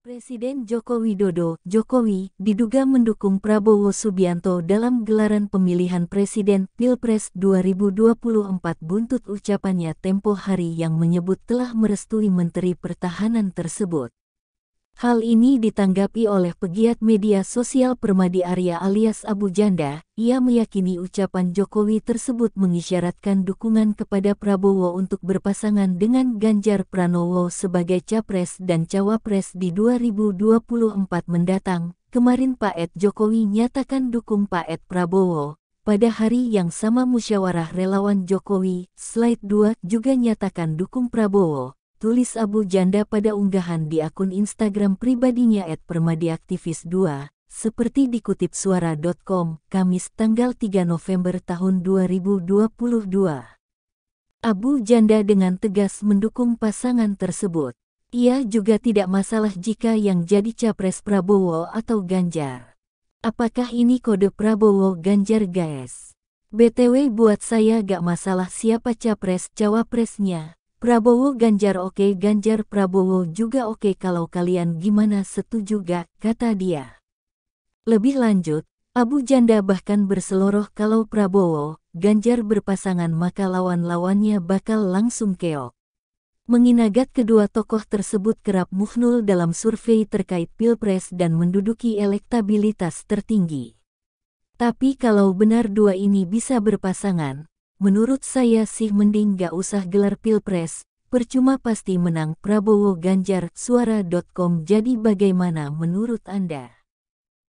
Presiden Joko Widodo, Jokowi, diduga mendukung Prabowo Subianto dalam gelaran pemilihan Presiden Pilpres 2024 buntut ucapannya tempo hari yang menyebut telah merestui Menteri Pertahanan tersebut. Hal ini ditanggapi oleh pegiat media sosial Permadi Arya alias Abu Janda. Ia meyakini ucapan Jokowi tersebut mengisyaratkan dukungan kepada Prabowo untuk berpasangan dengan Ganjar Pranowo sebagai capres dan cawapres di 2024 mendatang. Kemarin Pak Ed Jokowi nyatakan dukung Pak Ed Prabowo. Pada hari yang sama musyawarah relawan Jokowi, slide 2 juga nyatakan dukung Prabowo tulis Abu Janda pada unggahan di akun Instagram pribadinya @permadiaktivis2, seperti dikutip suara.com, Kamis tanggal 3 November tahun 2022. Abu Janda dengan tegas mendukung pasangan tersebut. Ia juga tidak masalah jika yang jadi capres Prabowo atau Ganjar. Apakah ini kode Prabowo Ganjar guys? BTW buat saya gak masalah siapa capres cawapresnya. Prabowo Ganjar oke okay, Ganjar Prabowo juga oke okay kalau kalian gimana setuju gak, kata dia. Lebih lanjut, Abu Janda bahkan berseloroh kalau Prabowo, Ganjar berpasangan maka lawan-lawannya bakal langsung keok. Mengingat kedua tokoh tersebut kerap muhnul dalam survei terkait Pilpres dan menduduki elektabilitas tertinggi. Tapi kalau benar dua ini bisa berpasangan, Menurut saya sih mending gak usah gelar pilpres, percuma pasti menang Prabowo Ganjar suara.com jadi bagaimana menurut Anda?